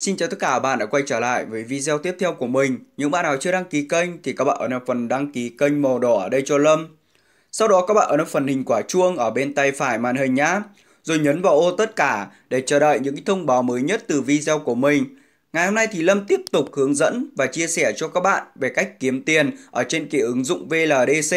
Xin chào tất cả bạn đã quay trở lại với video tiếp theo của mình. Những bạn nào chưa đăng ký kênh thì các bạn ở vào phần đăng ký kênh màu đỏ ở đây cho Lâm. Sau đó các bạn ở vào phần hình quả chuông ở bên tay phải màn hình nhá. Rồi nhấn vào ô tất cả để chờ đợi những thông báo mới nhất từ video của mình. Ngày hôm nay thì Lâm tiếp tục hướng dẫn và chia sẻ cho các bạn về cách kiếm tiền ở trên cái ứng dụng VLDC.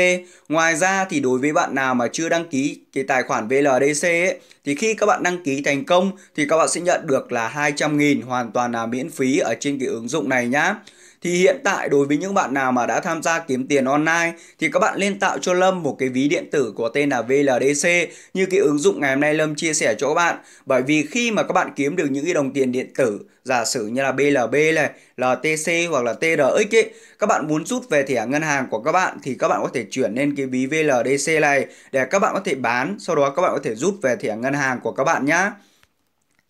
Ngoài ra thì đối với bạn nào mà chưa đăng ký cái tài khoản VLDC ấy, thì khi các bạn đăng ký thành công thì các bạn sẽ nhận được là 200.000 hoàn toàn là miễn phí ở trên cái ứng dụng này nhá thì hiện tại đối với những bạn nào mà đã tham gia kiếm tiền online thì các bạn nên tạo cho Lâm một cái ví điện tử có tên là VLDC như cái ứng dụng ngày hôm nay Lâm chia sẻ cho các bạn bởi vì khi mà các bạn kiếm được những cái đồng tiền điện tử giả sử như là BLB này, LTC hoặc là TRX ấy, các bạn muốn rút về thẻ ngân hàng của các bạn thì các bạn có thể chuyển lên cái ví VLDC này để các bạn có thể bán, sau đó các bạn có thể rút về thẻ ngân hàng của các bạn nhé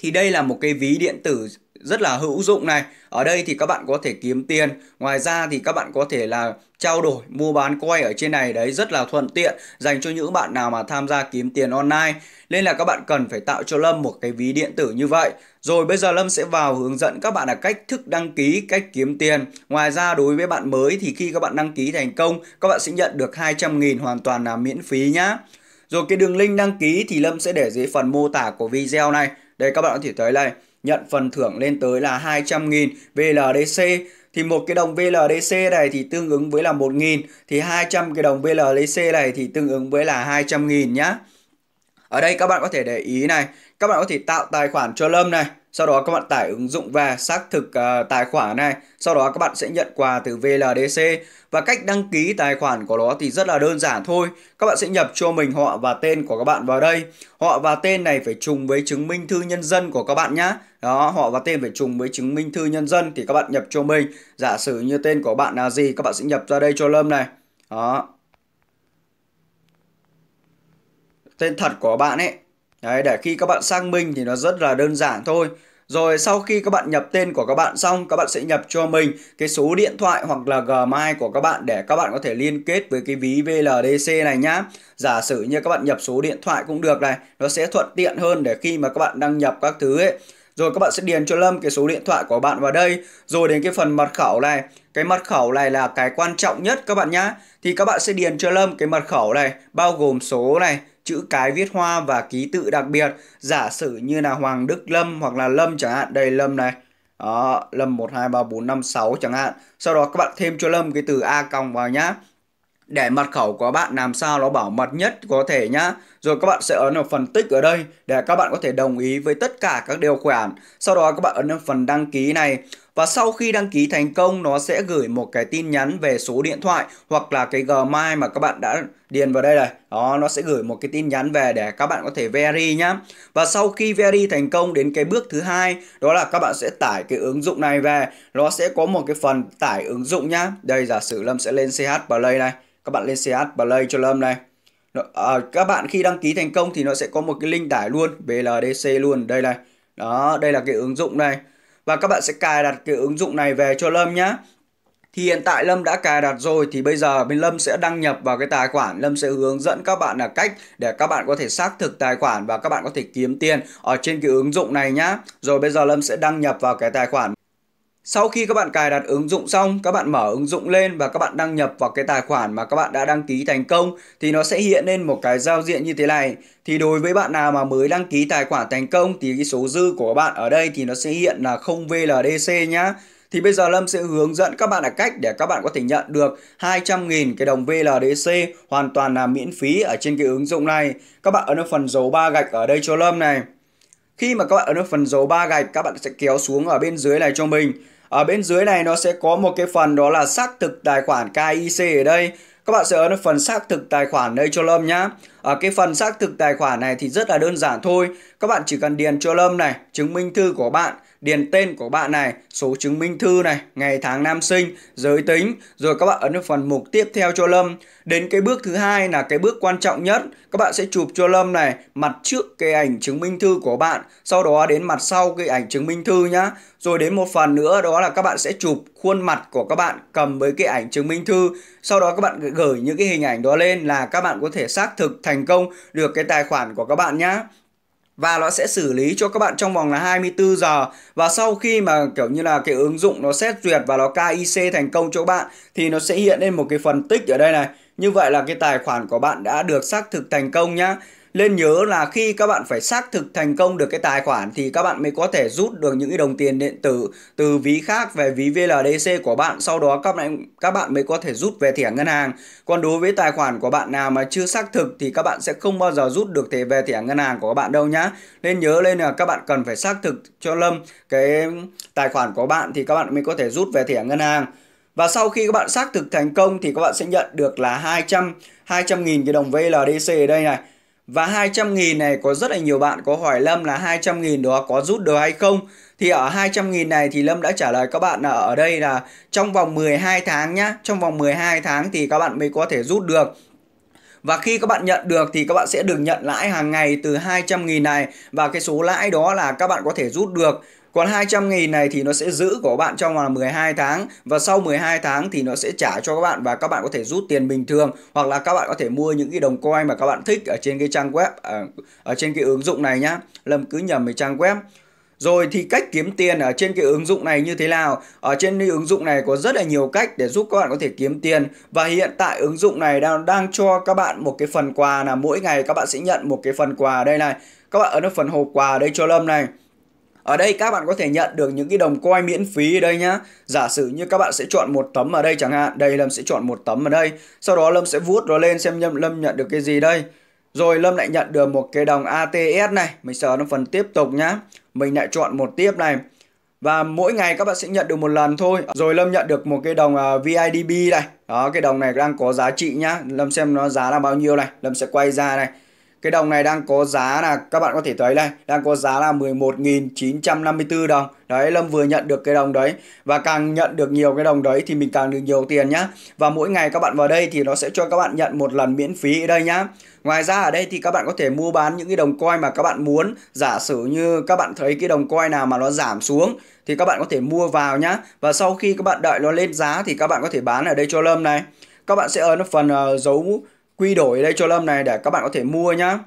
thì đây là một cái ví điện tử rất là hữu dụng này. Ở đây thì các bạn có thể kiếm tiền. Ngoài ra thì các bạn có thể là trao đổi, mua bán coin ở trên này đấy rất là thuận tiện dành cho những bạn nào mà tham gia kiếm tiền online. Nên là các bạn cần phải tạo cho Lâm một cái ví điện tử như vậy. Rồi bây giờ Lâm sẽ vào hướng dẫn các bạn là cách thức đăng ký, cách kiếm tiền. Ngoài ra đối với bạn mới thì khi các bạn đăng ký thành công, các bạn sẽ nhận được 200.000 hoàn toàn là miễn phí nhá. Rồi cái đường link đăng ký thì Lâm sẽ để dưới phần mô tả của video này. Đây các bạn có thể thấy này, nhận phần thưởng lên tới là 200.000 VLDC thì một cái đồng VLDC này thì tương ứng với là 1.000 thì 200 cái đồng VLDC này thì tương ứng với là 200.000 nhá. Ở đây các bạn có thể để ý này, các bạn có thể tạo tài khoản cho Lâm này sau đó các bạn tải ứng dụng về xác thực uh, tài khoản này sau đó các bạn sẽ nhận quà từ VLDC và cách đăng ký tài khoản của nó thì rất là đơn giản thôi các bạn sẽ nhập cho mình họ và tên của các bạn vào đây họ và tên này phải trùng với chứng minh thư nhân dân của các bạn nhá đó họ và tên phải trùng với chứng minh thư nhân dân thì các bạn nhập cho mình giả sử như tên của bạn là gì các bạn sẽ nhập ra đây cho Lâm này đó tên thật của bạn ấy Đấy, để khi các bạn sang minh thì nó rất là đơn giản thôi. Rồi sau khi các bạn nhập tên của các bạn xong, các bạn sẽ nhập cho mình cái số điện thoại hoặc là Gmail của các bạn để các bạn có thể liên kết với cái ví VLDC này nhá. Giả sử như các bạn nhập số điện thoại cũng được này, nó sẽ thuận tiện hơn để khi mà các bạn đăng nhập các thứ ấy. Rồi các bạn sẽ điền cho Lâm cái số điện thoại của bạn vào đây. Rồi đến cái phần mật khẩu này. Cái mật khẩu này là cái quan trọng nhất các bạn nhá. Thì các bạn sẽ điền cho Lâm cái mật khẩu này, bao gồm số này, chữ cái viết hoa và ký tự đặc biệt giả sử như là Hoàng Đức Lâm hoặc là Lâm chẳng hạn đây Lâm này đó, Lâm 1, 2, 3, 4, 5, 6 chẳng hạn sau đó các bạn thêm cho Lâm cái từ A còng vào nhá để mật khẩu của bạn làm sao nó bảo mật nhất có thể nhá. Rồi các bạn sẽ ấn vào phần tích ở đây để các bạn có thể đồng ý với tất cả các điều khoản. Sau đó các bạn ấn vào phần đăng ký này và sau khi đăng ký thành công nó sẽ gửi một cái tin nhắn về số điện thoại hoặc là cái Gmail mà các bạn đã điền vào đây này đó nó sẽ gửi một cái tin nhắn về để các bạn có thể verify nhá và sau khi verify thành công đến cái bước thứ hai đó là các bạn sẽ tải cái ứng dụng này về nó sẽ có một cái phần tải ứng dụng nhá đây giả sử lâm sẽ lên ch play này các bạn lên ch play cho lâm này à, các bạn khi đăng ký thành công thì nó sẽ có một cái link tải luôn BLDC luôn đây này đó đây là cái ứng dụng này và các bạn sẽ cài đặt cái ứng dụng này về cho Lâm nhé. Thì hiện tại Lâm đã cài đặt rồi thì bây giờ bên Lâm sẽ đăng nhập vào cái tài khoản Lâm sẽ hướng dẫn các bạn là cách để các bạn có thể xác thực tài khoản và các bạn có thể kiếm tiền ở trên cái ứng dụng này nhá. Rồi bây giờ Lâm sẽ đăng nhập vào cái tài khoản sau khi các bạn cài đặt ứng dụng xong, các bạn mở ứng dụng lên và các bạn đăng nhập vào cái tài khoản mà các bạn đã đăng ký thành công thì nó sẽ hiện lên một cái giao diện như thế này. Thì đối với bạn nào mà mới đăng ký tài khoản thành công thì cái số dư của bạn ở đây thì nó sẽ hiện là 0 VLDC nhá. Thì bây giờ Lâm sẽ hướng dẫn các bạn là cách để các bạn có thể nhận được 200.000 cái đồng VLDC hoàn toàn là miễn phí ở trên cái ứng dụng này. Các bạn ấn vào phần dấu ba gạch ở đây cho Lâm này. Khi mà các bạn ấn vào phần dấu ba gạch, các bạn sẽ kéo xuống ở bên dưới này cho mình ở bên dưới này nó sẽ có một cái phần đó là xác thực tài khoản KIC ở đây các bạn sẽ ấn phần xác thực tài khoản đây cho Lâm nhá. Ở cái phần xác thực tài khoản này thì rất là đơn giản thôi. Các bạn chỉ cần điền cho Lâm này, chứng minh thư của bạn điền tên của bạn này, số chứng minh thư này, ngày tháng năm sinh, giới tính, rồi các bạn ấn vào phần mục tiếp theo cho Lâm. Đến cái bước thứ hai là cái bước quan trọng nhất, các bạn sẽ chụp cho Lâm này mặt trước cái ảnh chứng minh thư của bạn, sau đó đến mặt sau cái ảnh chứng minh thư nhá. Rồi đến một phần nữa đó là các bạn sẽ chụp khuôn mặt của các bạn cầm với cái ảnh chứng minh thư. Sau đó các bạn gửi những cái hình ảnh đó lên là các bạn có thể xác thực thành công được cái tài khoản của các bạn nhá và nó sẽ xử lý cho các bạn trong vòng là 24 giờ và sau khi mà kiểu như là cái ứng dụng nó xét duyệt và nó KIC thành công cho các bạn thì nó sẽ hiện lên một cái phần tích ở đây này như vậy là cái tài khoản của bạn đã được xác thực thành công nhá nên nhớ là khi các bạn phải xác thực thành công được cái tài khoản thì các bạn mới có thể rút được những cái đồng tiền điện tử từ ví khác về ví VLDC của bạn sau đó các bạn các bạn mới có thể rút về thẻ ngân hàng còn đối với tài khoản của bạn nào mà chưa xác thực thì các bạn sẽ không bao giờ rút được thẻ về thẻ ngân hàng của các bạn đâu nhá nên nhớ lên là các bạn cần phải xác thực cho Lâm cái tài khoản của bạn thì các bạn mới có thể rút về thẻ ngân hàng và sau khi các bạn xác thực thành công thì các bạn sẽ nhận được là 200 200.000 cái đồng VLDC ở đây này và 200.000 này có rất là nhiều bạn có hỏi Lâm là 200.000 đó có rút được hay không? Thì ở 200.000 này thì Lâm đã trả lời các bạn là ở đây là trong vòng 12 tháng nhá. Trong vòng 12 tháng thì các bạn mới có thể rút được. Và khi các bạn nhận được thì các bạn sẽ được nhận lãi hàng ngày từ 200.000 này và cái số lãi đó là các bạn có thể rút được còn 200 nghìn này thì nó sẽ giữ của các bạn trong là 12 tháng và sau 12 tháng thì nó sẽ trả cho các bạn và các bạn có thể rút tiền bình thường hoặc là các bạn có thể mua những cái đồng coin mà các bạn thích ở trên cái trang web ở, à, ở trên cái ứng dụng này nhá. Lâm cứ nhầm về trang web. Rồi thì cách kiếm tiền ở trên cái ứng dụng này như thế nào? Ở trên cái ứng dụng này có rất là nhiều cách để giúp các bạn có thể kiếm tiền và hiện tại ứng dụng này đang đang cho các bạn một cái phần quà là mỗi ngày các bạn sẽ nhận một cái phần quà đây này. Các bạn ấn vào phần hộp quà đây cho Lâm này ở đây các bạn có thể nhận được những cái đồng coin miễn phí ở đây nhá. Giả sử như các bạn sẽ chọn một tấm ở đây chẳng hạn. Đây Lâm sẽ chọn một tấm ở đây. Sau đó Lâm sẽ vuốt nó lên xem Lâm, Lâm nhận được cái gì đây. Rồi Lâm lại nhận được một cái đồng ATS này. Mình sờ nó phần tiếp tục nhá. Mình lại chọn một tiếp này. Và mỗi ngày các bạn sẽ nhận được một lần thôi. Rồi Lâm nhận được một cái đồng uh, à, VIDB này. Đó, cái đồng này đang có giá trị nhá. Lâm xem nó giá là bao nhiêu này. Lâm sẽ quay ra này. Cái đồng này đang có giá là các bạn có thể thấy đây, đang có giá là 11.954 đồng. Đấy, Lâm vừa nhận được cái đồng đấy và càng nhận được nhiều cái đồng đấy thì mình càng được nhiều tiền nhá. Và mỗi ngày các bạn vào đây thì nó sẽ cho các bạn nhận một lần miễn phí ở đây nhá. Ngoài ra ở đây thì các bạn có thể mua bán những cái đồng coin mà các bạn muốn. Giả sử như các bạn thấy cái đồng coin nào mà nó giảm xuống thì các bạn có thể mua vào nhá. Và sau khi các bạn đợi nó lên giá thì các bạn có thể bán ở đây cho Lâm này. Các bạn sẽ ở phần uh, dấu quy đổi đây cho Lâm này để các bạn có thể mua nhá.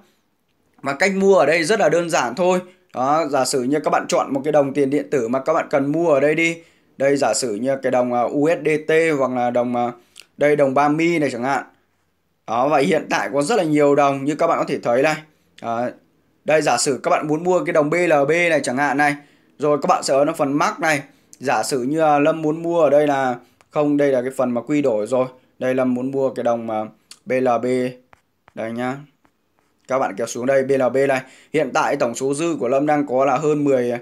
Và cách mua ở đây rất là đơn giản thôi. Đó, giả sử như các bạn chọn một cái đồng tiền điện tử mà các bạn cần mua ở đây đi. Đây giả sử như cái đồng à, USDT hoặc là đồng à, đây đồng 30 này chẳng hạn. Đó và hiện tại có rất là nhiều đồng như các bạn có thể thấy đây. Đó, đây giả sử các bạn muốn mua cái đồng BLB này chẳng hạn này. Rồi các bạn sẽ ở nó phần mark này. Giả sử như à, Lâm muốn mua ở đây là không đây là cái phần mà quy đổi rồi. Đây Lâm muốn mua cái đồng mà uh, BLB đây nhá các bạn kéo xuống đây BLB này hiện tại tổng số dư của Lâm đang có là hơn 10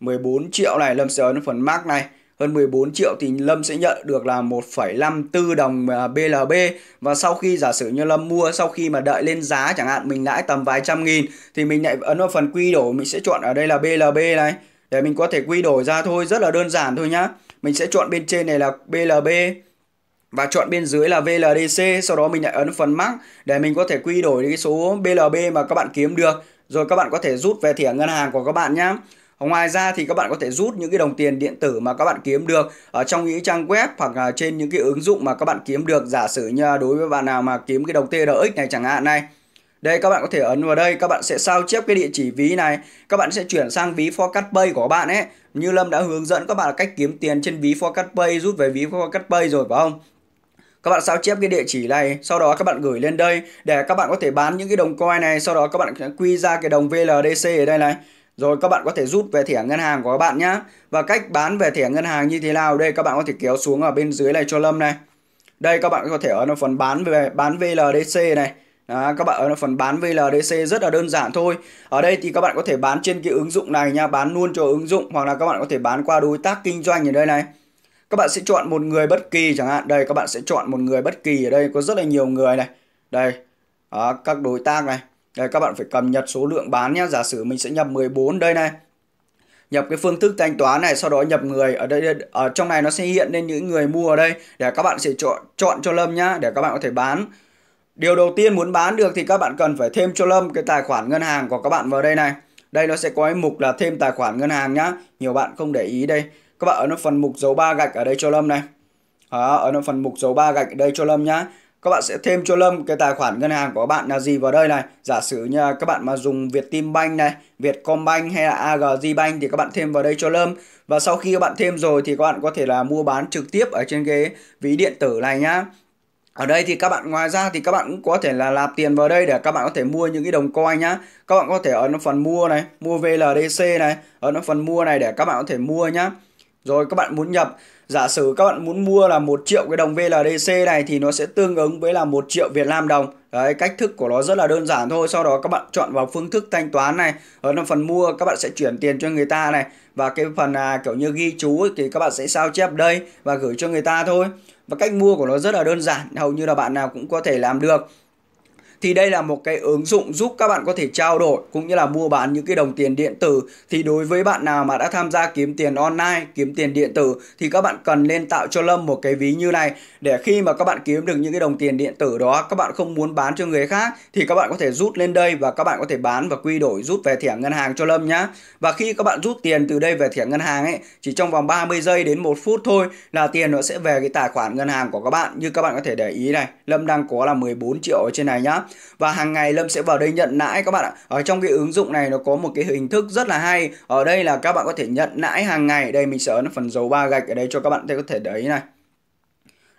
14 triệu này Lâm sẽ ấn phần mark này hơn 14 triệu thì Lâm sẽ nhận được là 1,54 đồng BLB à, và sau khi giả sử như Lâm mua sau khi mà đợi lên giá chẳng hạn mình lãi tầm vài trăm nghìn thì mình lại ấn vào phần quy đổi mình sẽ chọn ở đây là BLB này để mình có thể quy đổi ra thôi rất là đơn giản thôi nhá mình sẽ chọn bên trên này là BLB và chọn bên dưới là VLDC sau đó mình lại ấn phần mắc để mình có thể quy đổi cái số BLB mà các bạn kiếm được rồi các bạn có thể rút về thẻ ngân hàng của các bạn nhé Ngoài ra thì các bạn có thể rút những cái đồng tiền điện tử mà các bạn kiếm được ở trong những trang web hoặc là trên những cái ứng dụng mà các bạn kiếm được giả sử như đối với bạn nào mà kiếm cái đồng TRX này chẳng hạn này. Đây các bạn có thể ấn vào đây các bạn sẽ sao chép cái địa chỉ ví này Các bạn sẽ chuyển sang ví Forecast của các bạn ấy Như Lâm đã hướng dẫn các bạn cách kiếm tiền trên ví Forecast rút về ví Forecast rồi phải không các bạn sao chép cái địa chỉ này, sau đó các bạn gửi lên đây để các bạn có thể bán những cái đồng coin này, sau đó các bạn quy ra cái đồng VLDC ở đây này. Rồi các bạn có thể rút về thẻ ngân hàng của các bạn nhé. Và cách bán về thẻ ngân hàng như thế nào đây các bạn có thể kéo xuống ở bên dưới này cho Lâm này. Đây các bạn có thể ở phần bán về bán VLDC này. Đó, các bạn ở phần bán VLDC rất là đơn giản thôi Ở đây thì các bạn có thể bán trên cái ứng dụng này nha Bán luôn cho ứng dụng Hoặc là các bạn có thể bán qua đối tác kinh doanh ở đây này các bạn sẽ chọn một người bất kỳ chẳng hạn đây các bạn sẽ chọn một người bất kỳ ở đây có rất là nhiều người này đây đó, các đối tác này đây các bạn phải cập nhật số lượng bán nhé giả sử mình sẽ nhập 14 đây này nhập cái phương thức thanh toán này sau đó nhập người ở đây ở trong này nó sẽ hiện lên những người mua ở đây để các bạn sẽ chọn chọn cho Lâm nhá để các bạn có thể bán điều đầu tiên muốn bán được thì các bạn cần phải thêm cho Lâm cái tài khoản ngân hàng của các bạn vào đây này đây nó sẽ có cái mục là thêm tài khoản ngân hàng nhá nhiều bạn không để ý đây các bạn ấn vào phần mục dấu ba gạch ở đây cho Lâm này đó, ấn vào phần mục dấu ba gạch ở đây cho Lâm nhá các bạn sẽ thêm cho Lâm cái tài khoản ngân hàng của bạn là gì vào đây này. Giả sử như các bạn mà dùng Vietinbank này, Vietcombank hay là AGZBank thì các bạn thêm vào đây cho Lâm. Và sau khi các bạn thêm rồi thì các bạn có thể là mua bán trực tiếp ở trên cái ví điện tử này nhá. Ở đây thì các bạn ngoài ra thì các bạn cũng có thể là nạp tiền vào đây để các bạn có thể mua những cái đồng coin nhá. Các bạn có thể ấn phần mua này, mua VLDC này, ấn phần mua này để các bạn có thể mua nhá. Rồi các bạn muốn nhập, giả sử các bạn muốn mua là 1 triệu cái đồng VLDC này thì nó sẽ tương ứng với là 1 triệu Việt Nam đồng. Đấy, cách thức của nó rất là đơn giản thôi. Sau đó các bạn chọn vào phương thức thanh toán này. Ở trong phần mua các bạn sẽ chuyển tiền cho người ta này. Và cái phần à, kiểu như ghi chú ấy, thì các bạn sẽ sao chép đây và gửi cho người ta thôi. Và cách mua của nó rất là đơn giản, hầu như là bạn nào cũng có thể làm được thì đây là một cái ứng dụng giúp các bạn có thể trao đổi cũng như là mua bán những cái đồng tiền điện tử thì đối với bạn nào mà đã tham gia kiếm tiền online kiếm tiền điện tử thì các bạn cần nên tạo cho Lâm một cái ví như này để khi mà các bạn kiếm được những cái đồng tiền điện tử đó các bạn không muốn bán cho người khác thì các bạn có thể rút lên đây và các bạn có thể bán và quy đổi rút về thẻ ngân hàng cho Lâm nhá và khi các bạn rút tiền từ đây về thẻ ngân hàng ấy chỉ trong vòng 30 giây đến một phút thôi là tiền nó sẽ về cái tài khoản ngân hàng của các bạn như các bạn có thể để ý này Lâm đang có là 14 triệu ở trên này nhá và hàng ngày Lâm sẽ vào đây nhận lãi các bạn ạ. Ở trong cái ứng dụng này nó có một cái hình thức rất là hay. Ở đây là các bạn có thể nhận lãi hàng ngày. Đây mình sẽ ấn phần dấu ba gạch ở đây cho các bạn có thể đấy này.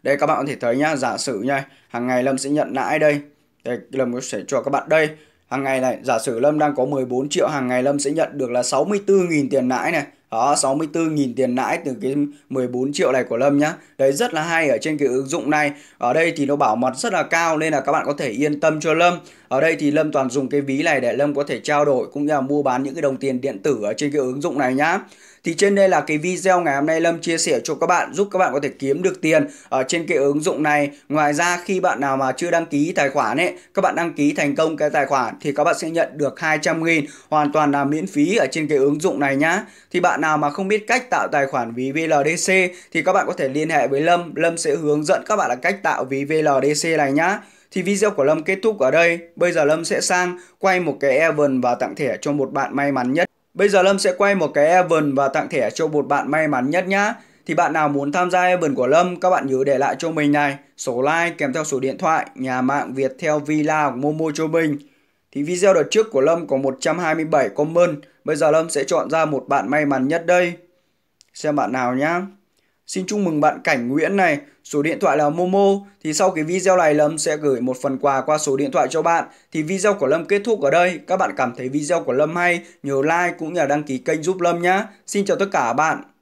Đây các bạn có thể thấy nhá, giả sử nhá, hàng ngày Lâm sẽ nhận lãi đây. Đây Lâm có thể cho các bạn đây hàng ngày này giả sử Lâm đang có 14 triệu hàng ngày Lâm sẽ nhận được là 64.000 tiền lãi này đó 64.000 tiền lãi từ cái 14 triệu này của Lâm nhá đấy rất là hay ở trên cái ứng dụng này ở đây thì nó bảo mật rất là cao nên là các bạn có thể yên tâm cho Lâm ở đây thì Lâm toàn dùng cái ví này để Lâm có thể trao đổi cũng như là mua bán những cái đồng tiền điện tử ở trên cái ứng dụng này nhá thì trên đây là cái video ngày hôm nay Lâm chia sẻ cho các bạn giúp các bạn có thể kiếm được tiền ở trên cái ứng dụng này. Ngoài ra khi bạn nào mà chưa đăng ký tài khoản ấy, các bạn đăng ký thành công cái tài khoản thì các bạn sẽ nhận được 200 nghìn hoàn toàn là miễn phí ở trên cái ứng dụng này nhá. Thì bạn nào mà không biết cách tạo tài khoản ví VLDC thì các bạn có thể liên hệ với Lâm, Lâm sẽ hướng dẫn các bạn là cách tạo ví VLDC này nhá. Thì video của Lâm kết thúc ở đây. Bây giờ Lâm sẽ sang quay một cái event và tặng thẻ cho một bạn may mắn nhất Bây giờ Lâm sẽ quay một cái event và tặng thẻ cho một bạn may mắn nhất nhá. Thì bạn nào muốn tham gia event của Lâm, các bạn nhớ để lại cho mình này. Số like kèm theo số điện thoại, nhà mạng Việt theo Villa của Momo cho mình. Thì video đợt trước của Lâm có 127 comment. Bây giờ Lâm sẽ chọn ra một bạn may mắn nhất đây. Xem bạn nào nhá. Xin chúc mừng bạn Cảnh Nguyễn này, số điện thoại là Momo. Thì sau cái video này Lâm sẽ gửi một phần quà qua số điện thoại cho bạn. Thì video của Lâm kết thúc ở đây. Các bạn cảm thấy video của Lâm hay, nhớ like cũng như là đăng ký kênh giúp Lâm nhé. Xin chào tất cả bạn.